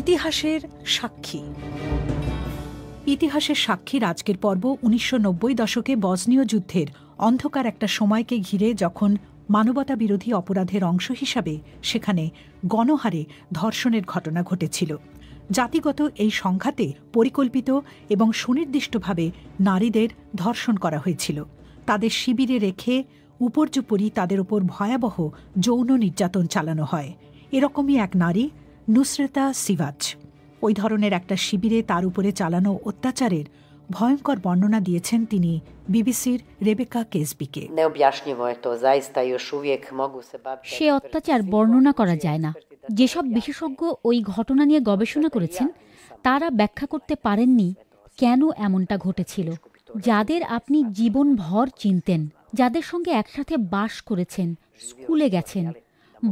ইতিহাসের সাক্ষী ইতিহাসের সাক্ষীর আজকের পর্ব উনিশশো দশকে বজনীয় যুদ্ধের অন্ধকার একটা সময়কে ঘিরে যখন মানবতা বিরোধী অপরাধের অংশ হিসাবে সেখানে গণহারে ধর্ষণের ঘটনা ঘটেছিল জাতিগত এই সংঘাতে পরিকল্পিত এবং সুনির্দিষ্টভাবে নারীদের ধর্ষণ করা হয়েছিল তাদের শিবিরে রেখে উপর্যুপরি তাদের ওপর ভয়াবহ যৌন নির্যাতন চালানো হয় এরকমই এক নারী নুসরেতা সিভাজ ওই ধরনের একটা শিবিরে তার উপরে চালানো অত্যাচারের ভয়ঙ্কর বর্ণনা দিয়েছেন তিনি বিবিসির রেবেকা কেসবিকে সে অত্যাচার বর্ণনা করা যায় না যেসব বিশেষজ্ঞ ওই ঘটনা নিয়ে গবেষণা করেছেন তারা ব্যাখ্যা করতে পারেননি কেন এমনটা ঘটেছিল যাদের আপনি জীবনভর চিনতেন যাদের সঙ্গে একসাথে বাস করেছেন স্কুলে গেছেন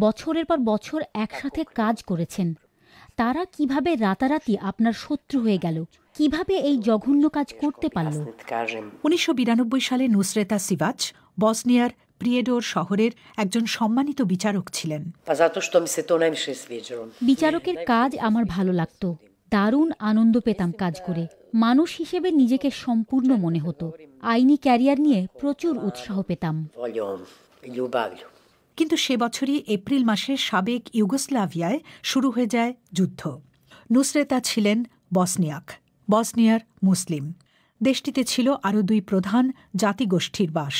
বছরের পর বছর একসাথে কাজ করেছেন তারা কিভাবে রাতারাতি আপনার শত্রু হয়ে গেল কিভাবে এই জঘন্য কাজ করতে পারল উনিশশো সালে নুসরেতা সিবাচ বসনিয়ার প্রিয়েডোর শহরের একজন সম্মানিত বিচারক ছিলেন বিচারকের কাজ আমার ভালো লাগত দারুণ আনন্দ পেতাম কাজ করে মানুষ হিসেবে নিজেকে সম্পূর্ণ মনে হতো আইনি ক্যারিয়ার নিয়ে প্রচুর উৎসাহ পেতাম কিন্তু সে বছরই এপ্রিল মাসে সাবেক ইউগোস্লাভিয়ায় শুরু হয়ে যায় যুদ্ধ নুসরেতা ছিলেন বসনিয়াক বসনিয়ার মুসলিম দেশটিতে ছিল আরও দুই প্রধান জাতিগোষ্ঠীর বাস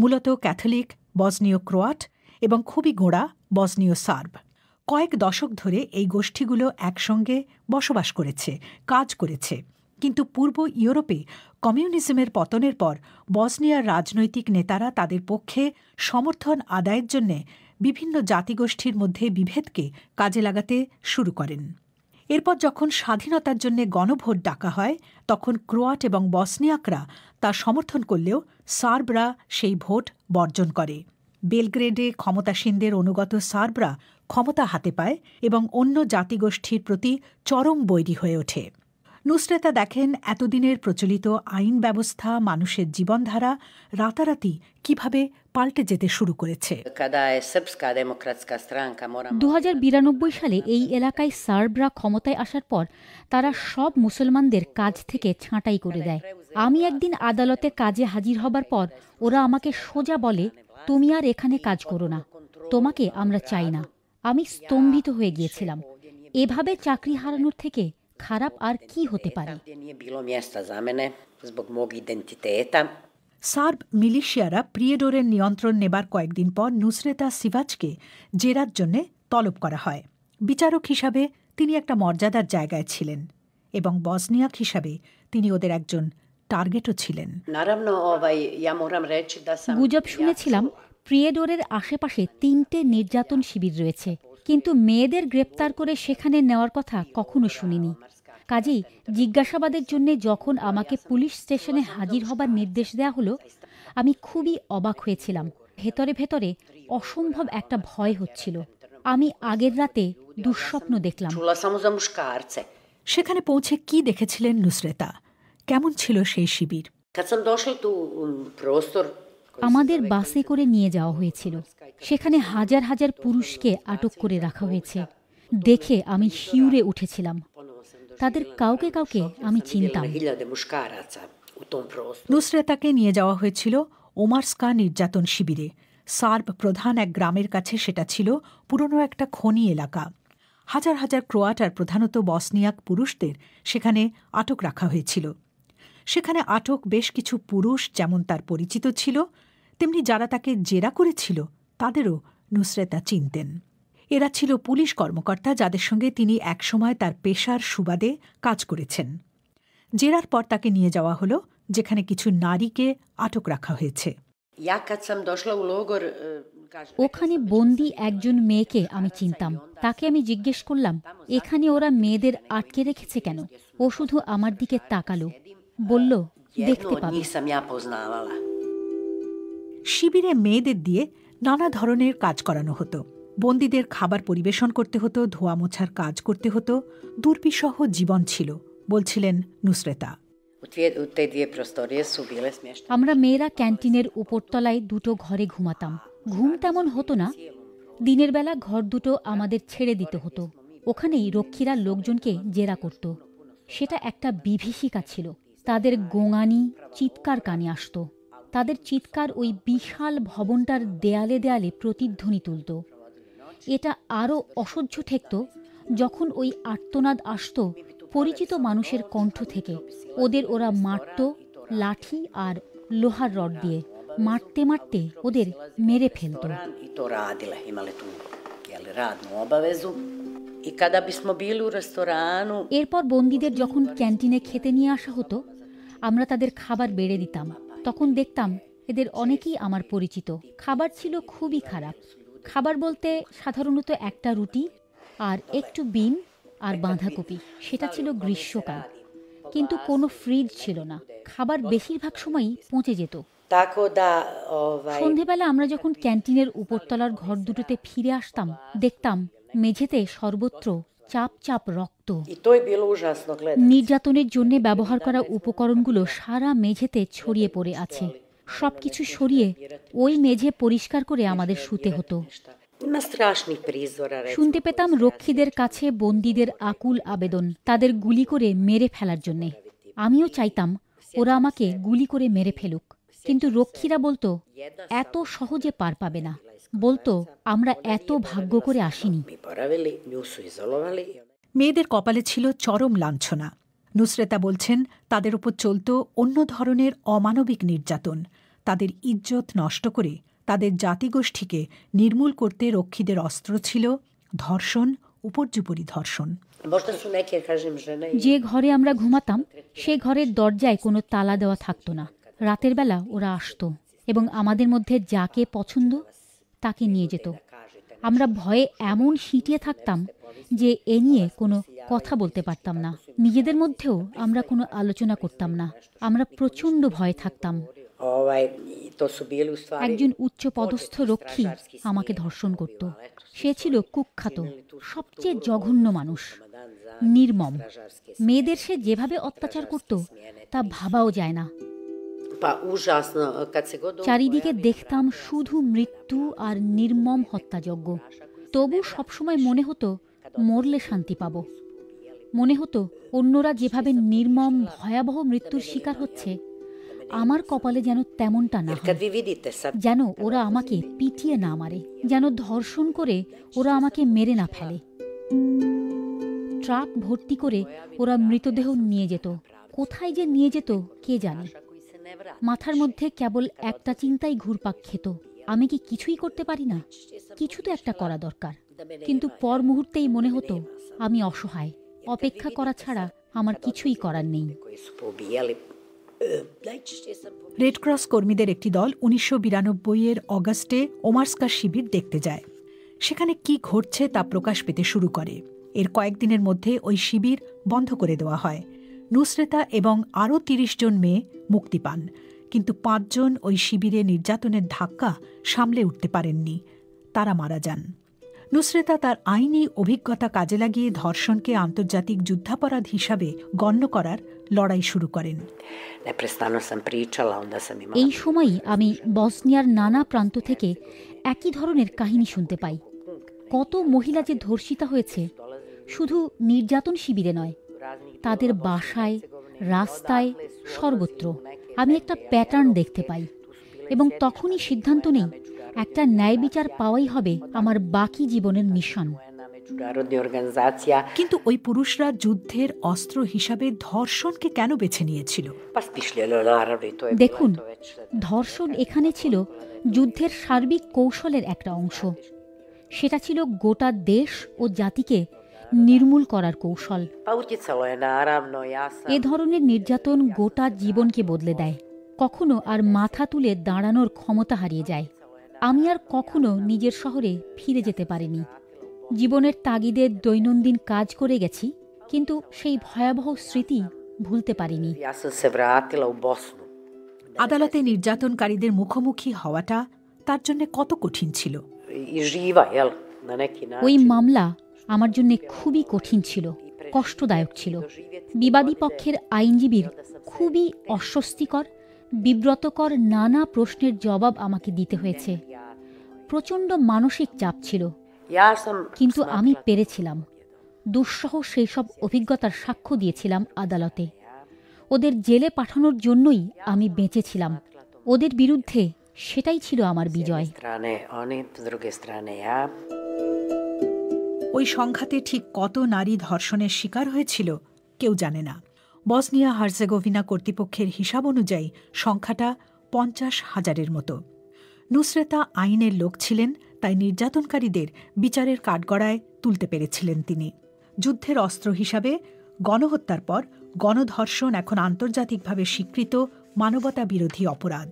মূলত ক্যাথলিক বসনীয় ক্রোয়াট এবং খুবই গোড়া বসনীয় সার্ব কয়েক দশক ধরে এই গোষ্ঠীগুলো একসঙ্গে বসবাস করেছে কাজ করেছে কিন্তু পূর্ব ইউরোপে কমিউনিজমের পতনের পর বসনিয়ার রাজনৈতিক নেতারা তাদের পক্ষে সমর্থন আদায়ের জন্যে বিভিন্ন জাতিগোষ্ঠীর মধ্যে বিভেদকে কাজে লাগাতে শুরু করেন এরপর যখন স্বাধীনতার জন্য গণভোট ডাকা হয় তখন ক্রোয়াট এবং বসনিয়াকরা তা সমর্থন করলেও সার্বরা সেই ভোট বর্জন করে বেলগ্রেডে ক্ষমতাসীনদের অনুগত সার্বরা ক্ষমতা হাতে পায় এবং অন্য জাতিগোষ্ঠীর প্রতি চরম বৈরী হয়ে ওঠে নুসরাতা দেখেন এতদিনের প্রচলিত আইন ব্যবস্থা মানুষের জীবনধারা রাতারাতি কিভাবে পাল্টে যেতে শুরু করেছে দু সালে এই এলাকায় সার্বরা ক্ষমতায় আসার পর তারা সব মুসলমানদের কাজ থেকে ছাঁটাই করে দেয় আমি একদিন আদালতে কাজে হাজির হবার পর ওরা আমাকে সোজা বলে তুমি আর এখানে কাজ করো না তোমাকে আমরা চাই না আমি স্তম্ভিত হয়ে গিয়েছিলাম এভাবে চাকরি হারানোর থেকে খারাপ আর কি হতে পারে সার্ব মিলিশিয়ারা প্রিয়েডোরের নিয়ন্ত্রণ নেবার কয়েকদিন পর নুসরেতা সিভাজকে জেরার জন্য তলব করা হয় বিচারক হিসাবে তিনি একটা মর্যাদার জায়গায় ছিলেন এবং বসনিয়াক হিসাবে তিনি ওদের একজন টার্গেটও ছিলেন গুজব শুনেছিলাম প্রিয়েডোরের আশেপাশে তিনটে নির্যাতন শিবির রয়েছে কিন্তু মেয়েদের গ্রেপ্তার করে সেখানে নেওয়ার কথা কখনো শুনিনি কাজেই জিজ্ঞাসাবাদের জন্য যখন আমাকে পুলিশ স্টেশনে হাজির হবার নির্দেশ দেয়া হলো আমি খুবই অবাক হয়েছিলাম ভেতরে ভেতরে অসম্ভব একটা ভয় হচ্ছিল আমি আগের রাতে দুঃস্বপ্ন দেখলাম সেখানে পৌঁছে কি দেখেছিলেন নুসরেতা কেমন ছিল সেই শিবির আমাদের বাসে করে নিয়ে যাওয়া হয়েছিল সেখানে হাজার হাজার পুরুষকে আটক করে রাখা হয়েছে দেখে আমি শিউরে উঠেছিলাম তাদের কাউকে কাউকে আমি চিনতাম নুসরেতাকে নিয়ে যাওয়া হয়েছিল ওমারস্কা নির্যাতন শিবিরে সার্ব প্রধান এক গ্রামের কাছে সেটা ছিল পুরনো একটা খনি এলাকা হাজার হাজার ক্রোয়াট আর প্রধানত বসনিয়াক পুরুষদের সেখানে আটক রাখা হয়েছিল সেখানে আটক বেশ কিছু পুরুষ যেমন তার পরিচিত ছিল তেমনি যারা তাকে জেরা করেছিল তাদেরও নুসরেতা চিনতেন এরা ছিল পুলিশ কর্মকর্তা যাদের সঙ্গে তিনি একসময় তার পেশার সুবাদে কাজ করেছেন জেরার পর তাকে নিয়ে যাওয়া হলো যেখানে কিছু নারীকে আটক রাখা হয়েছে e, ওখানে বন্দি একজন মেয়েকে আমি চিনতাম তাকে আমি জিজ্ঞেস করলাম এখানে ওরা মেয়েদের আটকে রেখেছে কেন ও শুধু আমার দিকে তাকালো বলল দেখতে পাবে শিবিরে মেয়েদের দিয়ে নানা ধরনের কাজ করানো হতো বন্দীদের খাবার পরিবেশন করতে হতো ধোয়া মোছার কাজ করতে হতো দুর্বিসহ জীবন ছিল বলছিলেন নুসরেতা আমরা মেয়েরা ক্যান্টিনের উপরতলায় দুটো ঘরে ঘুমাতাম ঘুম তেমন হতো না দিনের বেলা ঘর দুটো আমাদের ছেড়ে দিতে হতো ওখানেই রক্ষীরা লোকজনকে জেরা করত সেটা একটা বিভীষিকা ছিল তাদের গোঙানি চিৎকার কানে আসতো তাদের চিৎকার ওই বিশাল ভবনটার দেয়ালে দেয়ালে প্রতিধ্বনি তুলত এটা আরও অসহ্য ঠেকত যখন ওই আর্তনাদ আসত পরিচিত মানুষের কণ্ঠ থেকে ওদের ওরা মারত লাঠি আর লোহার রড দিয়ে মারতে মারতে ওদের মেরে ফেলত এরপর বন্দীদের যখন ক্যান্টিনে খেতে নিয়ে আসা হতো আমরা তাদের খাবার বেড়ে দিতাম তখন দেখতাম এদের অনেকেই আমার পরিচিত খাবার ছিল খুবই খারাপ খাবার বলতে সাধারণত একটা রুটি আর একটু বিন আর বাঁধাকপি সেটা ছিল গ্রীষ্মকাল কিন্তু কোনো ফ্রিজ ছিল না খাবার বেশিরভাগ সময়ই পৌঁছে যেত সন্ধেবেলা আমরা যখন ক্যান্টিনের উপরতলার ঘর দুটোতে ফিরে আসতাম দেখতাম মেঝেতে সর্বত্র চাপ চাপ রক্ত নির্যাতনের জন্য ব্যবহার করা উপকরণগুলো সারা মেঝেতে ছড়িয়ে পড়ে আছে সবকিছু সরিয়ে ওই মেঝে পরিষ্কার করে আমাদের শুতে হতো শুনতে পেতাম রক্ষীদের কাছে বন্দীদের আকুল আবেদন তাদের গুলি করে মেরে ফেলার জন্যে আমিও চাইতাম ওরা আমাকে গুলি করে মেরে ফেলুক কিন্তু রক্ষীরা বলতো এত সহজে পার পাবে না বলতো আমরা এত ভাগ্য করে আসিনি মেয়েদের কপালে ছিল চরম লাঞ্ছনা নুসরেতা বলছেন তাদের ওপর চলত অন্য ধরনের অমানবিক নির্যাতন তাদের ইজ্জত নষ্ট করে তাদের জাতিগোষ্ঠীকে নির্মূল করতে রক্ষীদের অস্ত্র ছিল ধর্ষণ উপর্যুপরি ধর্ষণ যে ঘরে আমরা ঘুমাতাম সে ঘরের দরজায় কোনো তালা দেওয়া থাকতো না রাতের বেলা ওরা আসতো এবং আমাদের মধ্যে যাকে পছন্দ তাকে নিয়ে যেত আমরা ভয়ে এমন হিটিয়ে থাকতাম যে এ নিয়ে কোনো কথা বলতে পারতাম না নিজেদের মধ্যেও আমরা কোনো আলোচনা করতাম না আমরা প্রচণ্ড ভয়ে থাকতাম একজন উচ্চ পদস্থ রক্ষী আমাকে ধর্ষণ করত সে ছিল কুখ্যাত সবচেয়ে জঘন্য মানুষ নির্মম মেয়েদের সে যেভাবে অত্যাচার করত তা ভাবাও যায় না Э, চারিদিকে দেখতাম শুধু মৃত্যু আর নির্মম হত্যাযজ্ঞ তবু সবসময় মনে হতো মরলে শান্তি পাব মনে হতো অন্যরা যেভাবে নির্মম ভয়াবহ মৃত্যুর শিকার হচ্ছে আমার কপালে যেন তেমনটা না যেন ওরা আমাকে পিটিয়ে না মারে যেন ধর্ষণ করে ওরা আমাকে মেরে না ফেলে ট্রাক ভর্তি করে ওরা মৃতদেহ নিয়ে যেত কোথায় যে নিয়ে যেত কে জানে মাথার মধ্যে কেবল একটা চিন্তাই ঘুরপাক খেত আমি কি কিছুই করতে পারি না কিছু তো একটা করা দরকার কিন্তু পর মুহূর্তেই মনে হতো আমি অসহায় অপেক্ষা করা ছাড়া আমার কিছুই করার নেই রেড ক্রস কর্মীদের একটি দল উনিশশো এর অগাস্টে ওমার্সকা শিবির দেখতে যায় সেখানে কি ঘটছে তা প্রকাশ পেতে শুরু করে এর কয়েকদিনের মধ্যে ওই শিবির বন্ধ করে দেওয়া হয় নুসরেতা এবং আরও তিরিশ জন মেয়ে মুক্তি পান কিন্তু পাঁচজন ওই শিবিরে নির্যাতনের ধাক্কা সামলে উঠতে পারেননি তারা মারা যান নুসরেতা তার আইনি অভিজ্ঞতা কাজে লাগিয়ে ধর্ষণকে আন্তর্জাতিক যুদ্ধাপরাধ হিসাবে গণ্য করার লড়াই শুরু করেন এই সময়ই আমি বসনিয়ার নানা প্রান্ত থেকে একই ধরনের কাহিনী শুনতে পাই কত মহিলা যে ধর্ষিতা হয়েছে শুধু নির্যাতন শিবিরে নয় তাদের বাসায় রাস্তায় সর্বত্র আমি একটা প্যাটার্ন দেখতে পাই এবং তখনই সিদ্ধান্ত নেই একটা ন্যায় বিচার পাওয়াই হবে আমার বাকি জীবনের মিশন কিন্তু ওই পুরুষরা যুদ্ধের অস্ত্র হিসাবে ধর্ষণকে কেন বেছে নিয়েছিল দেখুন ধর্ষণ এখানে ছিল যুদ্ধের সার্বিক কৌশলের একটা অংশ সেটা ছিল গোটা দেশ ও জাতিকে নির্মূল করার কৌশল এ ধরনের নির্যাতন গোটা জীবনকে বদলে দেয় কখনো আর মাথা তুলে দাঁড়ানোর ক্ষমতা হারিয়ে যায় আমি আর কখনো নিজের শহরে ফিরে যেতে পারিনি জীবনের তাগিদে দৈনন্দিন কাজ করে গেছি কিন্তু সেই ভয়াবহ স্মৃতি ভুলতে পারিনি আদালতে নির্যাতনকারীদের মুখোমুখি হওয়াটা তার জন্য কত কঠিন ছিল মানে ওই মামলা আমার জন্য খুবই কঠিন ছিল কষ্টদায়ক ছিল বিবাদী পক্ষের আইনজীবীর খুবই অস্বস্তিকর বিব্রতকর নানা প্রশ্নের জবাব আমাকে দিতে হয়েছে প্রচণ্ড মানসিক চাপ ছিল কিন্তু আমি পেরেছিলাম দুঃসহ সেই সব অভিজ্ঞতার সাক্ষ্য দিয়েছিলাম আদালতে ওদের জেলে পাঠানোর জন্যই আমি বেঁচেছিলাম ওদের বিরুদ্ধে সেটাই ছিল আমার বিজয় ওই সংঘাতে ঠিক কত নারী ধর্ষণের শিকার হয়েছিল কেউ জানে না বসনিয়া হার্জেগোভিনা কর্তৃপক্ষের হিসাব অনুযায়ী সংখ্যাটা পঞ্চাশ হাজারের মতো নুসরেতা আইনের লোক ছিলেন তাই নির্যাতনকারীদের বিচারের কাঠগড়ায় তুলতে পেরেছিলেন তিনি যুদ্ধের অস্ত্র হিসাবে গণহত্যার পর গণধর্ষণ এখন আন্তর্জাতিকভাবে স্বীকৃত মানবতা বিরোধী অপরাধ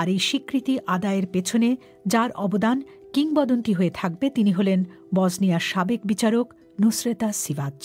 আর এই স্বীকৃতি আদায়ের পেছনে যার অবদান কিংবদন্তি হয়ে থাকবে তিনি হলেন বসনিয়ার সাবেক বিচারক নুসরেতা সিভাজ